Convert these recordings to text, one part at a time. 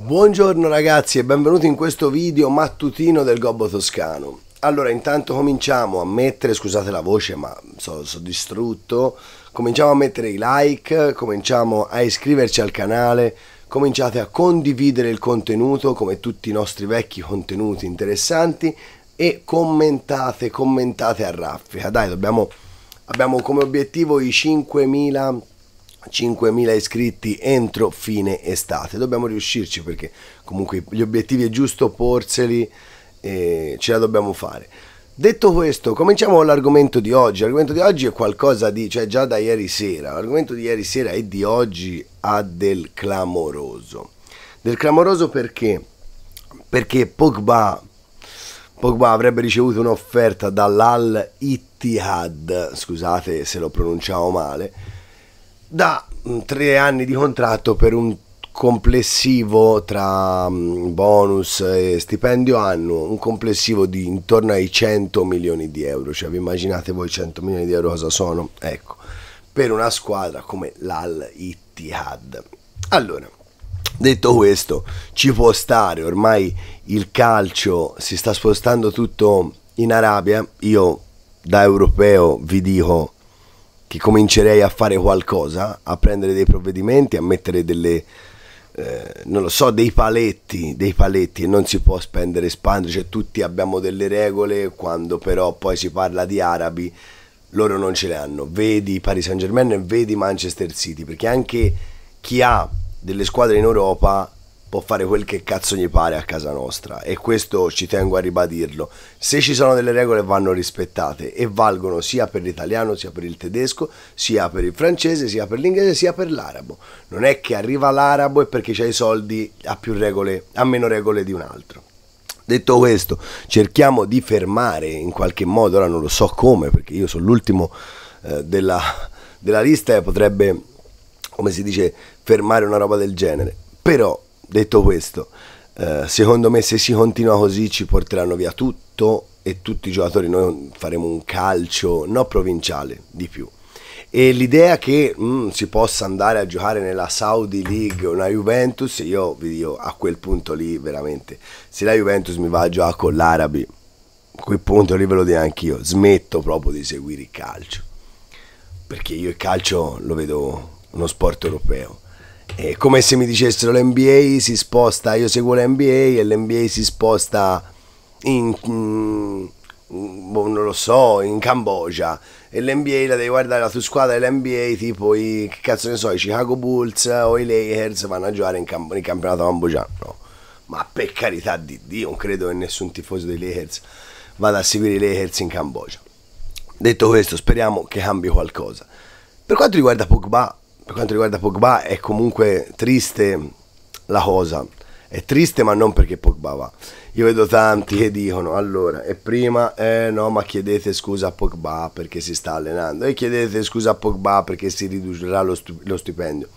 Buongiorno ragazzi e benvenuti in questo video mattutino del Gobbo Toscano. Allora, intanto cominciamo a mettere, scusate la voce ma sono so distrutto, cominciamo a mettere i like, cominciamo a iscriverci al canale, cominciate a condividere il contenuto come tutti i nostri vecchi contenuti interessanti e commentate, commentate a raffica. Ah, dai, dobbiamo, abbiamo come obiettivo i 5000 5.000 iscritti entro fine estate. Dobbiamo riuscirci perché comunque gli obiettivi è giusto porseli e ce la dobbiamo fare. Detto questo, cominciamo con l'argomento di oggi. L'argomento di oggi è qualcosa di, cioè già da ieri sera, l'argomento di ieri sera e di oggi ha del clamoroso. Del clamoroso perché? Perché Pogba, Pogba avrebbe ricevuto un'offerta dall'Al Ittihad, scusate se lo pronunciavo male, da mm, tre anni di contratto per un complessivo tra mm, bonus e stipendio annuo, un complessivo di intorno ai 100 milioni di euro, cioè vi immaginate voi 100 milioni di euro cosa sono? Ecco, per una squadra come l'Al Ittihad. Allora, detto questo, ci può stare, ormai il calcio si sta spostando tutto in Arabia, io da europeo vi dico che comincerei a fare qualcosa, a prendere dei provvedimenti, a mettere delle, eh, non lo so, dei paletti, dei paletti e non si può spendere e spandere, cioè tutti abbiamo delle regole, quando però poi si parla di arabi, loro non ce le hanno. Vedi Paris Saint Germain e vedi Manchester City, perché anche chi ha delle squadre in Europa può fare quel che cazzo gli pare a casa nostra e questo ci tengo a ribadirlo. Se ci sono delle regole vanno rispettate e valgono sia per l'italiano, sia per il tedesco, sia per il francese, sia per l'inglese, sia per l'arabo. Non è che arriva l'arabo e perché c'hai i soldi ha, regole, ha meno regole di un altro. Detto questo, cerchiamo di fermare in qualche modo, ora non lo so come, perché io sono l'ultimo eh, della, della lista e potrebbe, come si dice, fermare una roba del genere. Però detto questo, eh, secondo me se si continua così ci porteranno via tutto e tutti i giocatori, noi faremo un calcio no provinciale di più. E l'idea che mm, si possa andare a giocare nella Saudi League o una Juventus, io vi dico a quel punto lì veramente, se la Juventus mi va a giocare con l'Arabi, a quel punto lì ve lo dico anch'io, smetto proprio di seguire il calcio, perché io il calcio lo vedo uno sport europeo è come se mi dicessero l'NBA si sposta, io seguo l'NBA e l'NBA si sposta in, in mm, boh, non lo so, in Cambogia e l'NBA la devi guardare la tua squadra dell'NBA tipo i che cazzo ne so, i Chicago Bulls o i Lakers vanno a giocare in, camp- in campionato cambogiano. No. Ma per carità di Dio, non credo che nessun tifoso dei Lakers vada a seguire i Lakers in Cambogia. Detto questo, speriamo che cambi qualcosa. Per quanto riguarda Pogba, per quanto riguarda Pogba è comunque triste la cosa. È triste ma non perché Pogba va. Io vedo tanti che dicono allora e prima eh no ma chiedete scusa a Pogba perché si sta allenando e chiedete scusa a Pogba perché si ridurrà lo, stu- lo stipendio.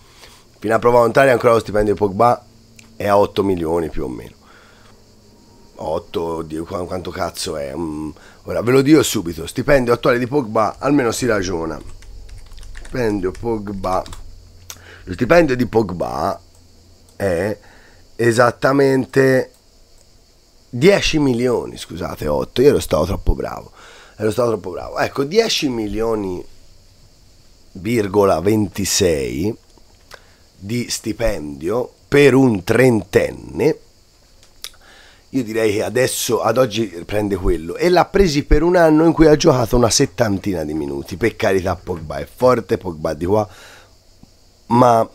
Fino a prova volontaria ancora lo stipendio di Pogba è a 8 milioni più o meno. 8, oddio quanto cazzo è? Mm, ora ve lo dico subito, stipendio attuale di Pogba almeno si ragiona. Stipendio Pogba lo stipendio di Pogba è esattamente 10 milioni, scusate, 8, io ero stato troppo bravo. Ero stato troppo bravo. Ecco, 10 milioni 26 di stipendio per un trentenne io direi che adesso ad oggi prende quello e l'ha presi per un anno in cui ha giocato una settantina di minuti per carità Pogba è forte Pogba di qua ma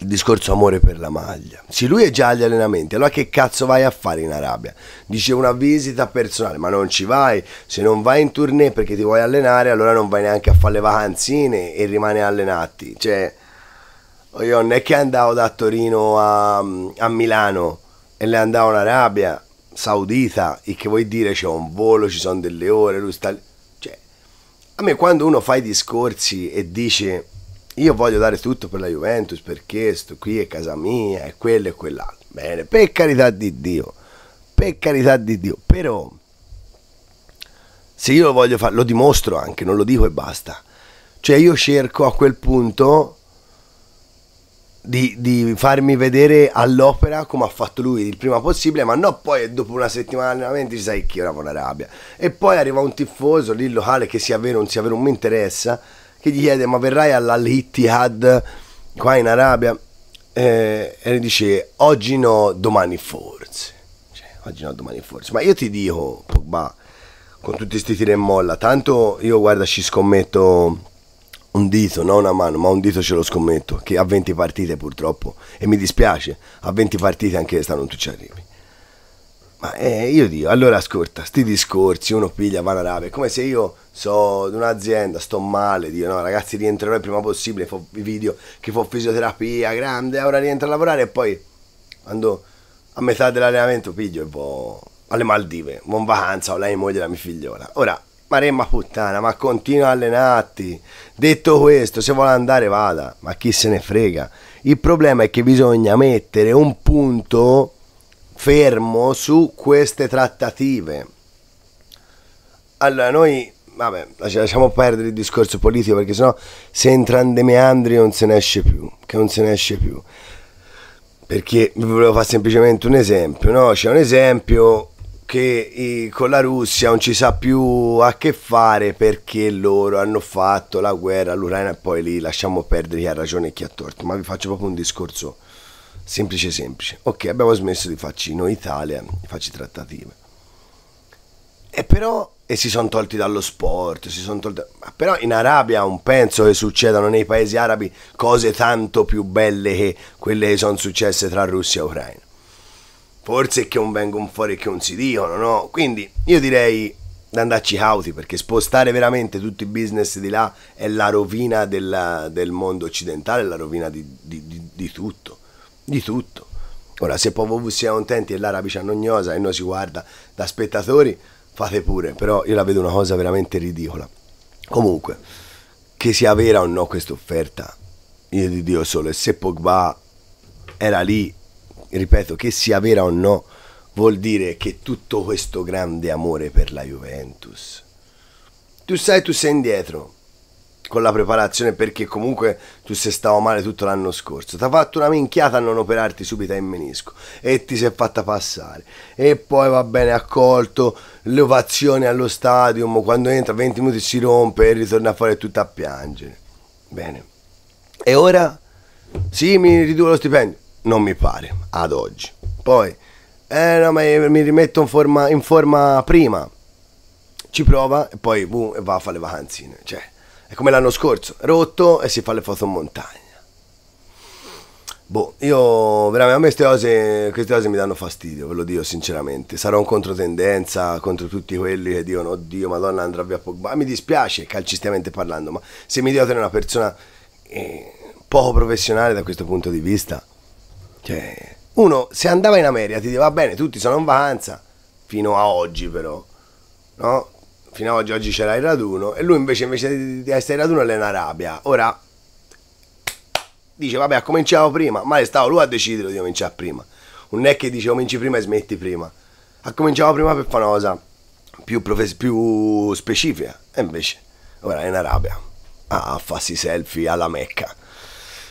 il discorso amore per la maglia. Sì, lui è già agli allenamenti, allora che cazzo vai a fare in Arabia? Dice una visita personale, ma non ci vai, se non vai in tournée perché ti vuoi allenare, allora non vai neanche a fare le vacanzine e rimani allenati. Cioè, io non è che andavo da Torino a, a Milano e le andavo in Arabia Saudita, e che vuoi dire c'è un volo, ci sono delle ore, lui sta Cioè, a me quando uno fa i discorsi e dice io voglio dare tutto per la Juventus perché sto qui è casa mia, è quello e quell'altro. Bene, per carità di Dio, per carità di Dio, però se io lo voglio fare, lo dimostro anche, non lo dico e basta. Cioè io cerco a quel punto di, di farmi vedere all'opera come ha fatto lui il prima possibile, ma no poi dopo una settimana di allenamenti sai che ora la rabbia. E poi arriva un tifoso lì locale che sia vero o non sia vero, non mi interessa che gli chiede ma verrai all'Al-Ittihad qua in Arabia? Eh, e dice oggi no, domani forse. Cioè, oggi no, domani forse. Ma io ti dico, Pogba, con tutti questi tiri e molla, tanto io guarda ci scommetto un dito, non una mano, ma un dito ce lo scommetto, che a 20 partite purtroppo, e mi dispiace, a 20 partite anche quest'anno non tu ci arrivi. Ma eh, io dico, allora ascolta, sti discorsi, uno piglia, va alla rabbia, è come se io so di un'azienda, sto male, dico no ragazzi rientrerò il prima possibile, fo video che fa fisioterapia, grande, ora rientro a lavorare e poi quando a metà dell'allenamento piglio e poi alle Maldive, buon vacanza, ho lei moglie la mia figliola. Ora, maremma puttana, ma continua a allenarti. Detto questo, se vuole andare vada, ma chi se ne frega. Il problema è che bisogna mettere un punto fermo su queste trattative. Allora, noi, vabbè, lasciamo perdere il discorso politico perché sennò se entra in meandri non se ne esce più, che non se ne esce più. Perché vi volevo fare semplicemente un esempio, no? C'è un esempio che con la Russia non ci sa più a che fare perché loro hanno fatto la guerra all'Ucraina e poi lì lasciamo perdere chi ha ragione e chi ha torto, ma vi faccio proprio un discorso semplice semplice. Ok, abbiamo smesso di farci noi Italia, di farci trattative. E però e si sono tolti dallo sport, si sono tolti... Però in Arabia non penso che succedano nei paesi arabi cose tanto più belle che quelle che sono successe tra Russia e Ucraina. Forse che non vengono fuori e che non si dicono, no? Quindi io direi di andarci cauti perché spostare veramente tutti i business di là è la rovina della, del mondo occidentale, è la rovina di, di, di, di tutto di tutto. Ora, se poi voi siete contenti e l'Arabi c'hanno gnosa e noi si guarda da spettatori, fate pure, però io la vedo una cosa veramente ridicola. Comunque, che sia vera o no questa offerta, io di Dio solo, e se Pogba era lì, ripeto, che sia vera o no, vuol dire che tutto questo grande amore per la Juventus. Tu sai, tu sei indietro, con la preparazione perché comunque tu sei stato male tutto l'anno scorso. Ti ha fatto una minchiata a non operarti subito in menisco e ti sei fatta passare. E poi va bene accolto, le ovazioni allo stadio, quando entra 20 minuti si rompe e ritorna fuori fare tutto a piangere. Bene. E ora? Sì, mi riduco lo stipendio. Non mi pare, ad oggi. Poi, eh no, ma mi rimetto in forma, in forma prima. Ci prova e poi boom, va a fare le vacanzine. Cioè è come l'anno scorso, rotto e si fa le foto in montagna. Boh, io veramente a me queste cose, queste cose mi danno fastidio, ve lo dico sinceramente. Sarò un controtendenza contro tutti quelli che dicono oddio, madonna, andrà via Ma Mi dispiace calcisticamente parlando, ma se mi dite una persona eh, poco professionale da questo punto di vista, cioè, uno se andava in America ti dice va bene, tutti sono in vacanza, fino a oggi però, no? fino ad oggi, oggi c'era il raduno e lui invece, invece di essere raduno è una rabbia Ora dice vabbè cominciavo prima, ma è stato lui a decidere di cominciare prima. Non è che dice cominci prima e smetti prima. Ha cominciato prima per fare una cosa più, profes- più specifica e invece ora è una rabbia ah, a ah, farsi selfie alla Mecca.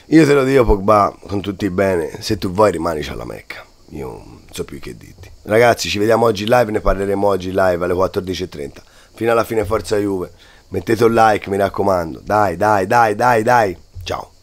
Io te lo dico Pogba con tutti i bene, se tu vuoi rimani alla Mecca. Io non so più che dirti. Ragazzi, ci vediamo oggi live, ne parleremo oggi live alle 14.30 fino alla fine forza Juve. Mettete un like, mi raccomando. Dai, dai, dai, dai, dai. Ciao.